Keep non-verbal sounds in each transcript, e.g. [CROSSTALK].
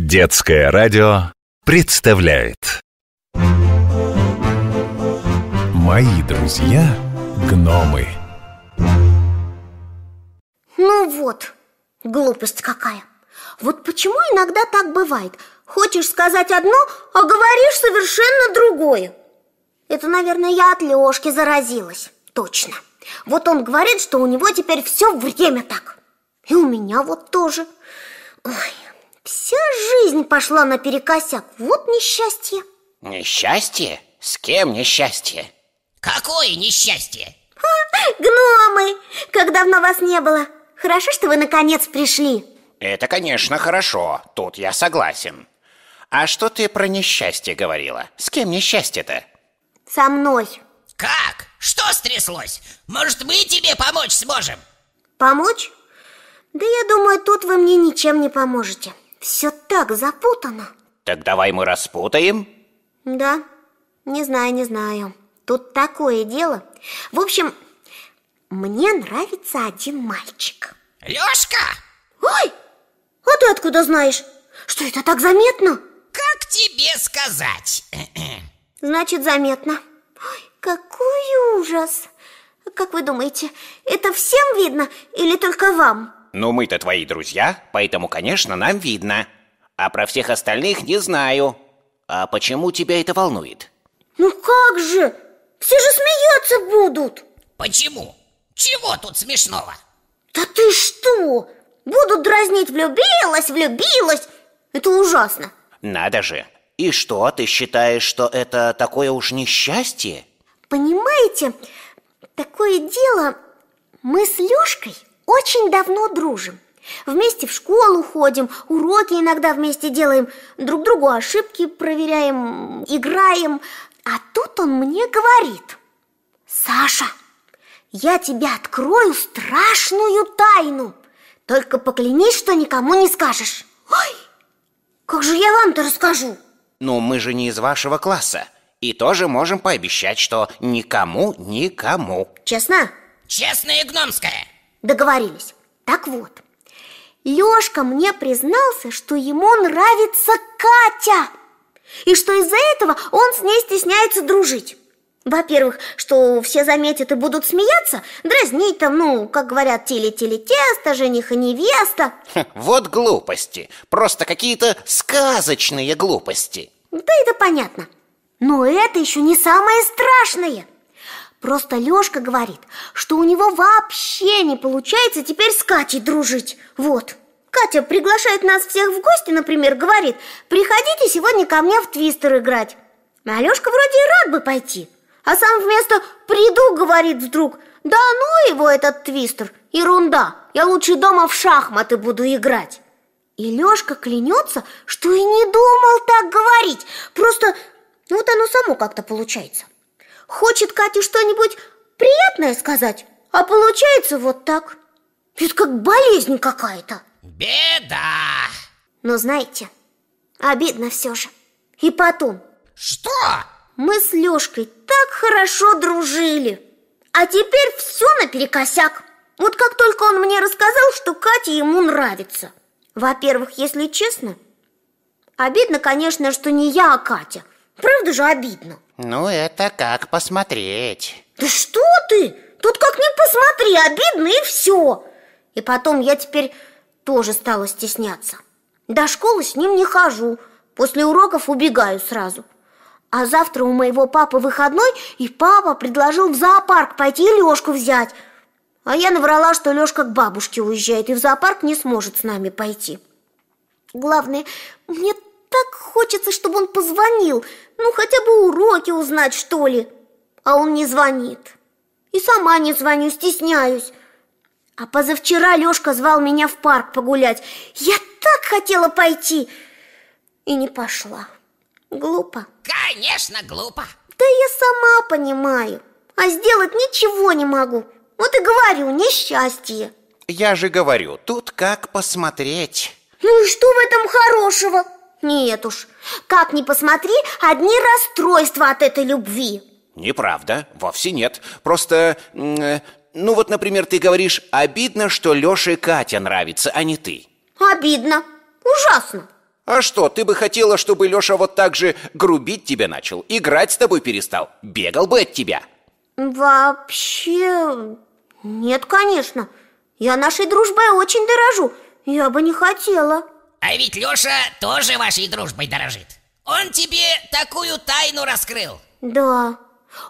Детское радио представляет Мои друзья гномы Ну вот, глупость какая Вот почему иногда так бывает Хочешь сказать одно, а говоришь совершенно другое Это, наверное, я от Лёшки заразилась Точно Вот он говорит, что у него теперь все время так И у меня вот тоже Ой, Вся жизнь пошла наперекосяк, вот несчастье Несчастье? С кем несчастье? Какое несчастье? Ха, гномы! Как давно вас не было Хорошо, что вы наконец пришли Это, конечно, хорошо, тут я согласен А что ты про несчастье говорила? С кем несчастье-то? Со мной Как? Что стряслось? Может, мы тебе помочь сможем? Помочь? Да я думаю, тут вы мне ничем не поможете все так запутано. Так давай мы распутаем. Да, не знаю, не знаю. Тут такое дело. В общем, мне нравится один мальчик. Лёшка! Ой, а ты откуда знаешь? Что это так заметно? Как тебе сказать? [CLEARS THROAT] Значит, заметно. Ой, какой ужас! Как вы думаете, это всем видно или только вам? «Ну мы-то твои друзья, поэтому, конечно, нам видно. А про всех остальных не знаю. А почему тебя это волнует?» «Ну как же! Все же смеяться будут!» «Почему? Чего тут смешного?» «Да ты что! Будут дразнить «влюбилась, влюбилась!» Это ужасно!» «Надо же! И что, ты считаешь, что это такое уж несчастье?» «Понимаете, такое дело, мы с Лёшкой очень давно дружим. Вместе в школу ходим, уроки иногда вместе делаем, друг другу ошибки проверяем, играем. А тут он мне говорит, Саша, я тебе открою страшную тайну. Только поклянись, что никому не скажешь. Ой, как же я вам-то расскажу? Ну, мы же не из вашего класса. И тоже можем пообещать, что никому, никому. Честно? Честно и гномское. Договорились. Так вот, Лёшка мне признался, что ему нравится Катя, и что из-за этого он с ней стесняется дружить. Во-первых, что все заметят и будут смеяться, дразнить там, ну, как говорят, теле-теле-тесто, жених и невеста. вот глупости, просто какие-то сказочные глупости. Да это понятно. Но это еще не самое страшное – Просто Лёшка говорит, что у него вообще не получается теперь с Катей дружить. Вот. Катя приглашает нас всех в гости, например, говорит, приходите сегодня ко мне в твистер играть. А Лёшка вроде и рад бы пойти. А сам вместо «приду», говорит вдруг, да ну его этот твистер, ерунда, я лучше дома в шахматы буду играть. И Лёшка клянется, что и не думал так говорить, просто вот оно само как-то получается. Хочет Катя что-нибудь приятное сказать, а получается вот так. Это как болезнь какая-то. Беда! Но знаете, обидно все же. И потом. Что? Мы с Лешкой так хорошо дружили. А теперь все наперекосяк. Вот как только он мне рассказал, что Катя ему нравится. Во-первых, если честно, обидно, конечно, что не я, а Катя – Правда же обидно? Ну, это как посмотреть Да что ты? Тут как не посмотри, обидно и все И потом я теперь тоже стала стесняться До школы с ним не хожу После уроков убегаю сразу а завтра у моего папы выходной, и папа предложил в зоопарк пойти и Лёшку взять. А я наврала, что Лёшка к бабушке уезжает и в зоопарк не сможет с нами пойти. Главное, мне хочется, чтобы он позвонил, ну хотя бы уроки узнать, что ли. А он не звонит. И сама не звоню, стесняюсь. А позавчера Лёшка звал меня в парк погулять. Я так хотела пойти и не пошла. Глупо. Конечно, глупо. Да я сама понимаю, а сделать ничего не могу. Вот и говорю, несчастье. Я же говорю, тут как посмотреть. Ну и что в этом хорошего? Нет уж, как ни посмотри, одни расстройства от этой любви Неправда, вовсе нет Просто, э, ну вот, например, ты говоришь Обидно, что Лёше и Катя нравятся, а не ты Обидно, ужасно а что, ты бы хотела, чтобы Лёша вот так же грубить тебя начал, играть с тобой перестал, бегал бы от тебя? Вообще... нет, конечно. Я нашей дружбой очень дорожу. Я бы не хотела. А ведь Леша тоже вашей дружбой дорожит. Он тебе такую тайну раскрыл. Да,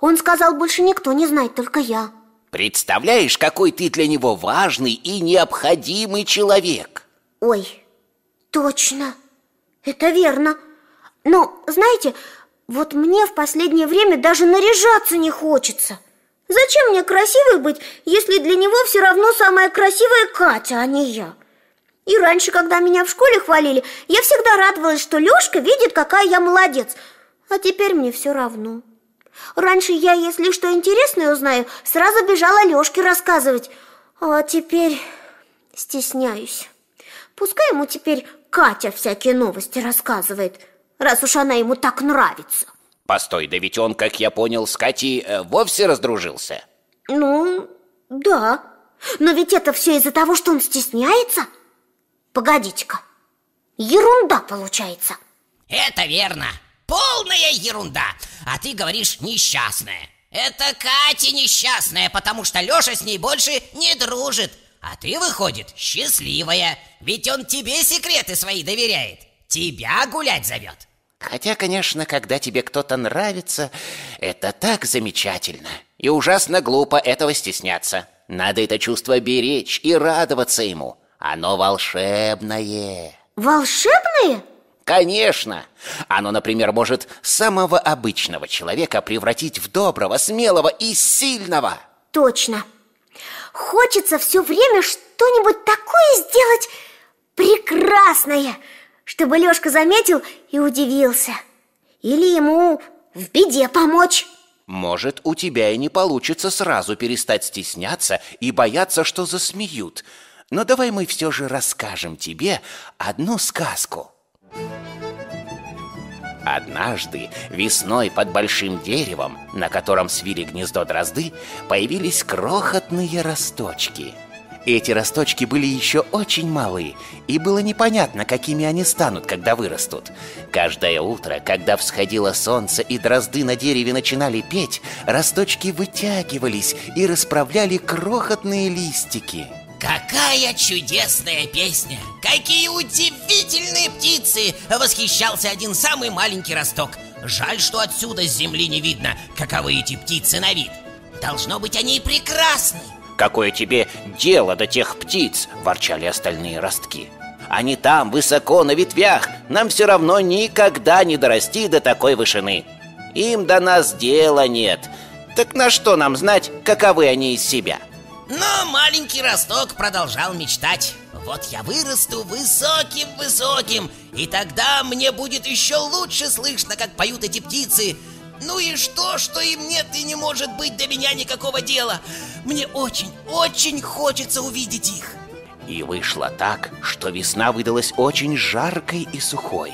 он сказал, больше никто не знает, только я. Представляешь, какой ты для него важный и необходимый человек. Ой, точно. Это верно. Но, ну, знаете, вот мне в последнее время даже наряжаться не хочется. Зачем мне красивой быть, если для него все равно самая красивая Катя, а не я? И раньше, когда меня в школе хвалили, я всегда радовалась, что Лёшка видит, какая я молодец. А теперь мне все равно. Раньше я, если что интересное узнаю, сразу бежала Лёшке рассказывать. А теперь стесняюсь. Пускай ему теперь Катя всякие новости рассказывает, раз уж она ему так нравится. Постой, да ведь он, как я понял, с Катей э, вовсе раздружился. Ну, да. Но ведь это все из-за того, что он стесняется. Погодите-ка, ерунда получается Это верно, полная ерунда А ты говоришь несчастная Это Катя несчастная, потому что Леша с ней больше не дружит А ты, выходит, счастливая Ведь он тебе секреты свои доверяет Тебя гулять зовет Хотя, конечно, когда тебе кто-то нравится, это так замечательно. И ужасно глупо этого стесняться. Надо это чувство беречь и радоваться ему. Оно волшебное. Волшебное? Конечно! Оно, например, может самого обычного человека превратить в доброго, смелого и сильного. Точно. Хочется все время что-нибудь такое сделать прекрасное, чтобы Лешка заметил и удивился. Или ему в беде помочь. Может, у тебя и не получится сразу перестать стесняться и бояться, что засмеют – но давай мы все же расскажем тебе одну сказку. Однажды весной под большим деревом, на котором свили гнездо дрозды, появились крохотные росточки. Эти росточки были еще очень малы, и было непонятно, какими они станут, когда вырастут. Каждое утро, когда всходило солнце и дрозды на дереве начинали петь, росточки вытягивались и расправляли крохотные листики. Какая чудесная песня! Какие удивительные птицы! Восхищался один самый маленький росток. Жаль, что отсюда с земли не видно, каковы эти птицы на вид. Должно быть, они прекрасны. Какое тебе дело до тех птиц? Ворчали остальные ростки. Они там, высоко, на ветвях. Нам все равно никогда не дорасти до такой вышины. Им до нас дела нет. Так на что нам знать, каковы они из себя? Но маленький росток продолжал мечтать. Вот я вырасту высоким-высоким, и тогда мне будет еще лучше слышно, как поют эти птицы. Ну и что, что им нет и не может быть до меня никакого дела? Мне очень, очень хочется увидеть их. И вышло так, что весна выдалась очень жаркой и сухой.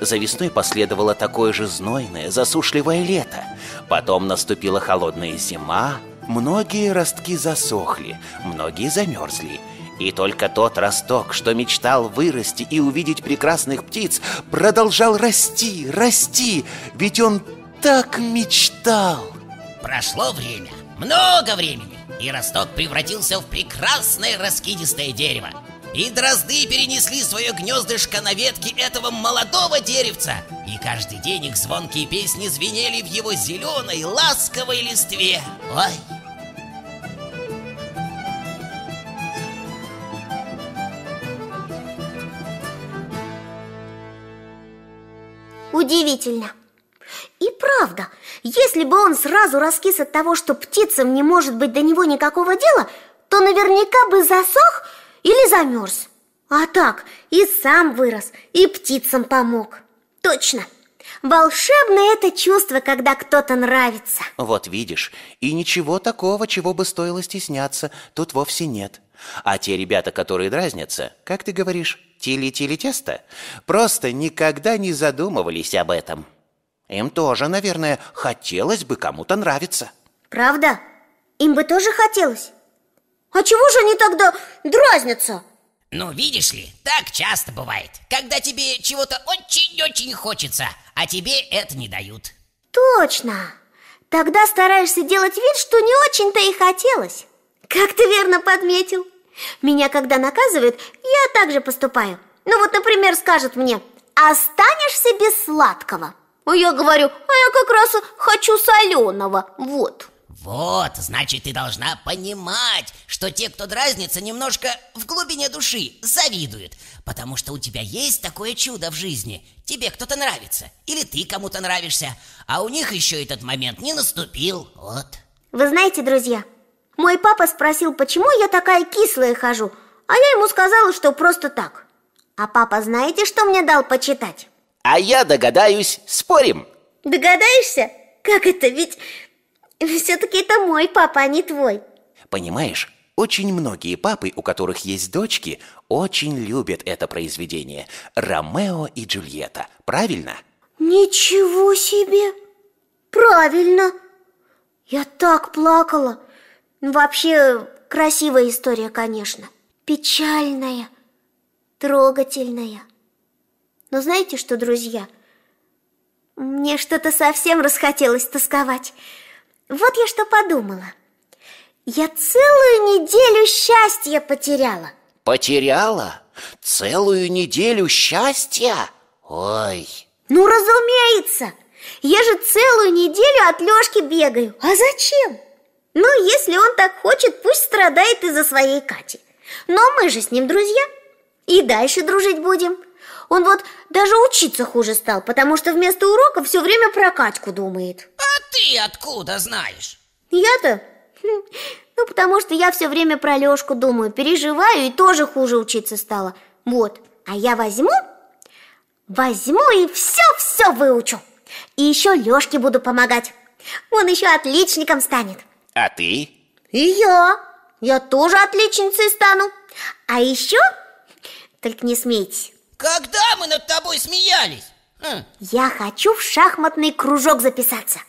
За весной последовало такое же знойное, засушливое лето. Потом наступила холодная зима, Многие ростки засохли, многие замерзли. И только тот росток, что мечтал вырасти и увидеть прекрасных птиц, продолжал расти, расти, ведь он так мечтал. Прошло время, много времени, и росток превратился в прекрасное раскидистое дерево. И дрозды перенесли свое гнездышко на ветки этого молодого деревца. И каждый день их звонкие песни звенели в его зеленой ласковой листве. Ой, удивительно. И правда, если бы он сразу раскис от того, что птицам не может быть до него никакого дела, то наверняка бы засох или замерз. А так и сам вырос, и птицам помог. Точно. Волшебное это чувство, когда кто-то нравится. Вот видишь, и ничего такого, чего бы стоило стесняться, тут вовсе нет. А те ребята, которые дразнятся, как ты говоришь, тили-тили-тесто, просто никогда не задумывались об этом. Им тоже, наверное, хотелось бы кому-то нравиться. Правда? Им бы тоже хотелось? А чего же они тогда дразнятся? Ну, видишь ли, так часто бывает, когда тебе чего-то очень-очень хочется, а тебе это не дают. Точно. Тогда стараешься делать вид, что не очень-то и хотелось. Как ты верно подметил. Меня когда наказывают, я также поступаю. Ну вот, например, скажут мне, останешься без сладкого. А я говорю, а я как раз хочу соленого, вот. Вот, значит, ты должна понимать, что те, кто дразнится, немножко в глубине души завидуют, потому что у тебя есть такое чудо в жизни. Тебе кто-то нравится, или ты кому-то нравишься, а у них еще этот момент не наступил, вот. Вы знаете, друзья, мой папа спросил, почему я такая кислая хожу, а я ему сказала, что просто так. А папа знаете, что мне дал почитать? А я догадаюсь, спорим. Догадаешься? Как это? Ведь все-таки это мой папа, а не твой. Понимаешь, очень многие папы, у которых есть дочки, очень любят это произведение «Ромео и Джульетта», правильно? Ничего себе! Правильно! Я так плакала! Ну, вообще, красивая история, конечно. Печальная, трогательная. Но знаете что, друзья? Мне что-то совсем расхотелось тосковать. Вот я что подумала. Я целую неделю счастья потеряла. Потеряла? Целую неделю счастья? Ой. Ну, разумеется. Я же целую неделю от Лёшки бегаю. А зачем? Ну, если он так хочет, пусть страдает из-за своей Кати. Но мы же с ним друзья. И дальше дружить будем. Он вот даже учиться хуже стал, потому что вместо урока все время про Катьку думает. А ты откуда знаешь? Я-то? Хм. Ну, потому что я все время про Лешку думаю, переживаю и тоже хуже учиться стала. Вот, а я возьму, возьму и все-все выучу. И еще Лешке буду помогать. Он еще отличником станет. А ты? И я. Я тоже отличницей стану. А еще... Только не смейтесь. Когда мы над тобой смеялись? Хм. Я хочу в шахматный кружок записаться.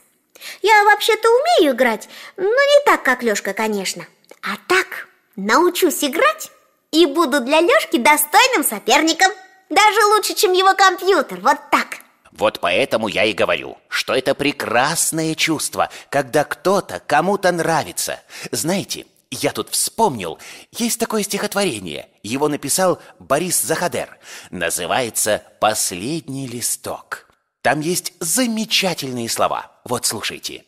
Я вообще-то умею играть, но не так, как Лёшка, конечно. А так научусь играть и буду для Лёшки достойным соперником. Даже лучше, чем его компьютер. Вот так. Вот поэтому я и говорю, что это прекрасное чувство, когда кто-то кому-то нравится. Знаете, я тут вспомнил, есть такое стихотворение. Его написал Борис Захадер. Называется «Последний листок». Там есть замечательные слова. Вот слушайте.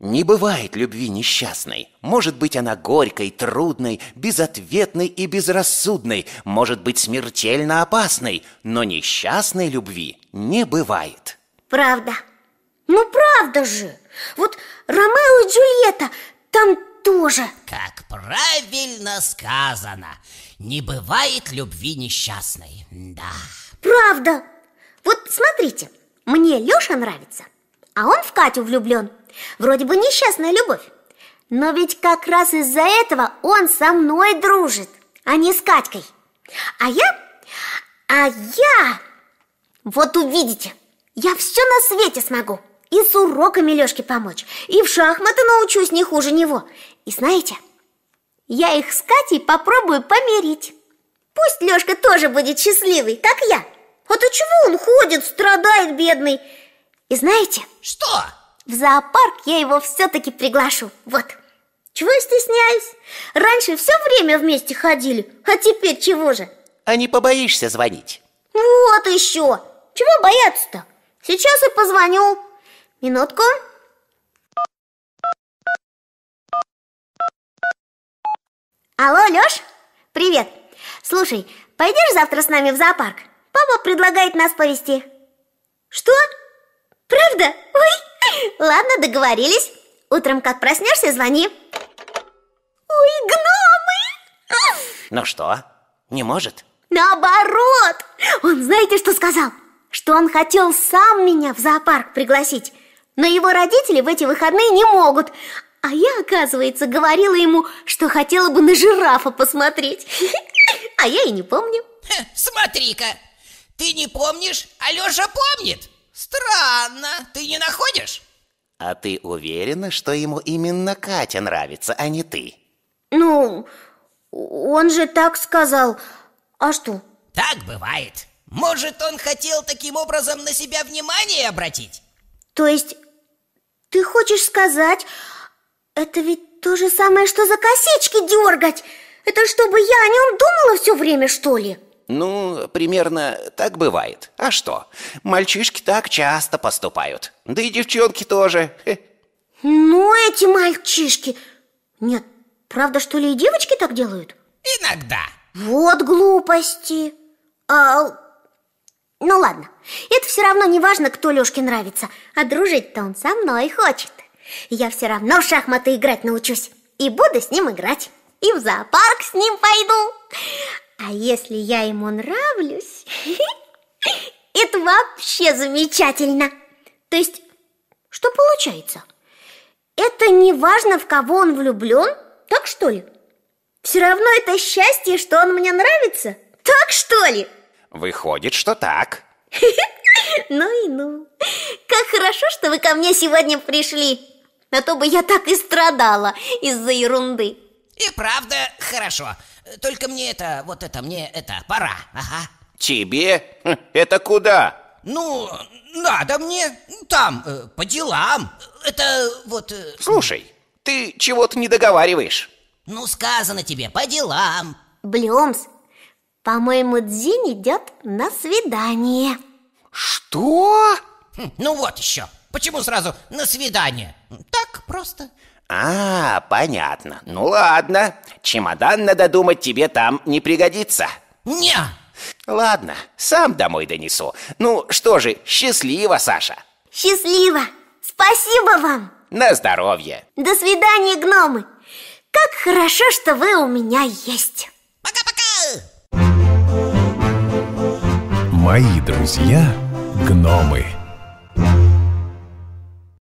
Не бывает любви несчастной. Может быть, она горькой, трудной, безответной и безрассудной, может быть, смертельно опасной, но несчастной любви не бывает. Правда. Ну, правда же. Вот Ромео и Джульетта, там тоже. Как правильно сказано. Не бывает любви несчастной. Да. Правда. Вот смотрите, мне Лёша нравится, а он в Катю влюблен. Вроде бы несчастная любовь. Но ведь как раз из-за этого он со мной дружит, а не с Катькой. А я... А я... Вот увидите, я все на свете смогу. И с уроками Лешке помочь, и в шахматы научусь не хуже него. И знаете, я их с Катей попробую помирить. Пусть Лешка тоже будет счастливый, как я. А то чего он ходит, страдает, бедный? И знаете... Что? В зоопарк я его все-таки приглашу. Вот. Чего я стесняюсь? Раньше все время вместе ходили, а теперь чего же? А не побоишься звонить? Вот еще. Чего бояться-то? Сейчас и позвоню. Минутку. Алло, Леш? привет. Слушай, пойдешь завтра с нами в зоопарк? Папа предлагает нас повезти. Что? Правда? Ой, Ладно, договорились. Утром как проснешься, звони. Ой, гномы! Ну что, не может? Наоборот! Он знаете, что сказал? Что он хотел сам меня в зоопарк пригласить. Но его родители в эти выходные не могут. А я, оказывается, говорила ему, что хотела бы на жирафа посмотреть. А я и не помню. Смотри-ка, ты не помнишь, а Леша помнит. Странно, ты не находишь? А ты уверена, что ему именно Катя нравится, а не ты? Ну, он же так сказал. А что? Так бывает. Может, он хотел таким образом на себя внимание обратить? То есть, ты хочешь сказать, это ведь то же самое, что за косички дергать? Это чтобы я о нем думала все время, что ли? «Ну, примерно так бывает. А что? Мальчишки так часто поступают. Да и девчонки тоже». «Ну, эти мальчишки! Нет, правда, что ли, и девочки так делают?» «Иногда». «Вот глупости! А... Ну ладно, это все равно не важно, кто Лешке нравится, а дружить-то он со мной хочет. Я все равно в шахматы играть научусь и буду с ним играть, и в зоопарк с ним пойду». А если я ему нравлюсь, [LAUGHS] это вообще замечательно. То есть, что получается? Это не важно, в кого он влюблен, так что ли? Все равно это счастье, что он мне нравится, так что ли? Выходит, что так. [LAUGHS] Ну и ну. Как хорошо, что вы ко мне сегодня пришли. А то бы я так и страдала из-за ерунды. И правда хорошо. Только мне это, вот это, мне это, пора, ага. Тебе? Хм, это куда? Ну, надо мне там, э, по делам. Это вот... Э, Слушай, ты чего-то не договариваешь. Ну, сказано тебе, по делам. Блюмс, по-моему, Дзин идет на свидание. Что? Хм, ну вот еще. Почему сразу на свидание? Так просто. «А, понятно. Ну ладно. Чемодан, надо думать, тебе там не пригодится». «Не!» «Ладно, сам домой донесу. Ну что же, счастливо, Саша!» «Счастливо! Спасибо вам!» «На здоровье!» «До свидания, гномы! Как хорошо, что вы у меня есть!» «Пока-пока!» Мои друзья – гномы –